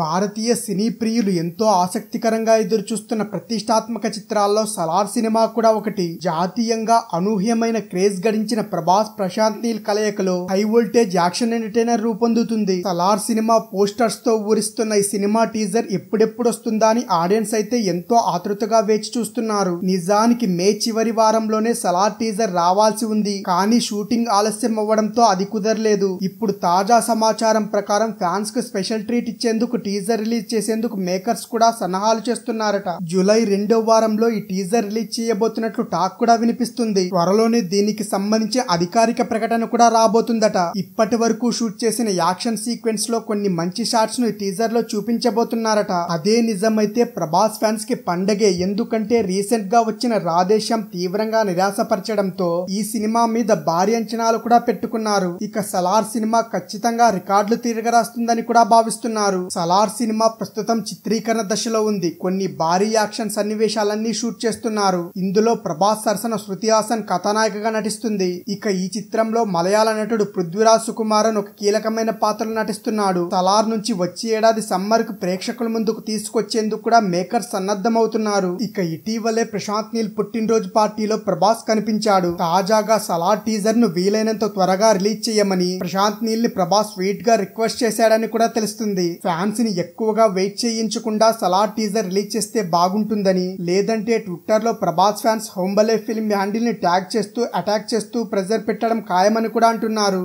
భారతీయ సినీ ప్రియులు ఎంతో ఆసక్తికరంగా ఎదురుచూస్తున్న ప్రతిష్టాత్మక చిత్రాల్లో సలార్ సినిమా కూడా ఒకటి జాతీయంగా అనూహ్యమైన క్రేజ్ గడించిన ప్రభాస్ ప్రశాంత్ నీల్ కలయికలో హై వోల్టేజ్ యాక్షన్ ఎంటర్టైనర్ రూపొందుతుంది సలార్ సినిమా పోస్టర్స్ తో ఊరిస్తున్న ఈ సినిమా టీజర్ ఎప్పుడెప్పుడు వస్తుందా అని ఆడియన్స్ అయితే ఎంతో ఆతృతగా వేచి చూస్తున్నారు నిజానికి మే చివరి వారంలోనే సలార్ టీజర్ రావాల్సి ఉంది కానీ షూటింగ్ ఆలస్యం అవ్వడంతో అది కుదరలేదు ఇప్పుడు తాజా సమాచారం ప్రకారం ఫ్యాన్స్ కు స్పెషల్ ట్రీట్ ఇచ్చేందుకు టీజర్ రిలీజ్ చేసేందుకు మేకర్స్ కూడా సన్నాహాలు చేస్తున్నారట జూలై రెండో వారంలో ఈ టీజర్ రిలీజ్ చేయబోతున్నట్లు టాక్ కూడా వినిపిస్తుంది త్వరలోనే దీనికి సంబంధించి అధికారిక ప్రకటన కూడా రాబోతుందట ఇప్పటి వరకు షూట్ చేసిన యాక్షన్ సీక్వెన్స్ లో కొన్ని మంచి షాట్స్ ను టీజర్ లో చూపించబోతున్నారట అదే నిజమైతే ప్రభాస్ ఫ్యాన్స్ కి పండగే ఎందుకంటే రీసెంట్ గా వచ్చిన రాదేశం తీవ్రంగా నిరాశపరచడంతో ఈ సినిమా మీద భారీ అంచనాలు కూడా పెట్టుకున్నారు ఇక సలార్ సినిమా ఖచ్చితంగా రికార్డులు తిరగరాస్తుందని కూడా భావిస్తున్నారు సలార్ సలార్ సినిమా ప్రస్తుతం చిత్రీకరణ దశలో ఉంది కొన్ని భారీ యాక్షన్ సన్నివేశాలన్నీ షూట్ చేస్తున్నారు ఇందులో ప్రభాస్ సరసన శృతి హాసన్ కథానాయికగా నటిస్తుంది ఇక ఈ చిత్రంలో మలయాళ నటుడు పృథ్వీరాజ్ సుకుమారన్ ఒక కీలకమైన పాత్రలు నటిస్తున్నాడు సలార్ నుంచి వచ్చే ఏడాది సమ్మర్ కు ప్రేక్షకుల ముందుకు తీసుకొచ్చేందుకు కూడా మేకర్స్ సన్నద్ధమవుతున్నారు ఇక ఇటీవలే ప్రశాంత్ నీల్ పుట్టినరోజు పార్టీలో ప్రభాస్ కనిపించాడు తాజాగా సలార్ టీజర్ ను వీలైనంత త్వరగా రిలీజ్ చేయమని ప్రశాంత్ నీల్ ని ప్రభాస్ స్వీట్ గా రిక్వెస్ట్ చేశాడని కూడా తెలుస్తుంది ఫ్యాన్స్ మూవీస్ని ఎక్కువగా వెయిట్ చేయించకుండా సలార్ టీజర్ రిలీజ్ చేస్తే బాగుంటుందని లేదంటే ట్విట్టర్లో ప్రభాస్ ఫ్యాన్స్ హోంబలే ఫిల్మ్ హ్యాండిల్ని ట్యాగ్ చేస్తూ అటాక్ చేస్తూ ప్రెజర్ పెట్టడం ఖాయమని కూడా అంటున్నారు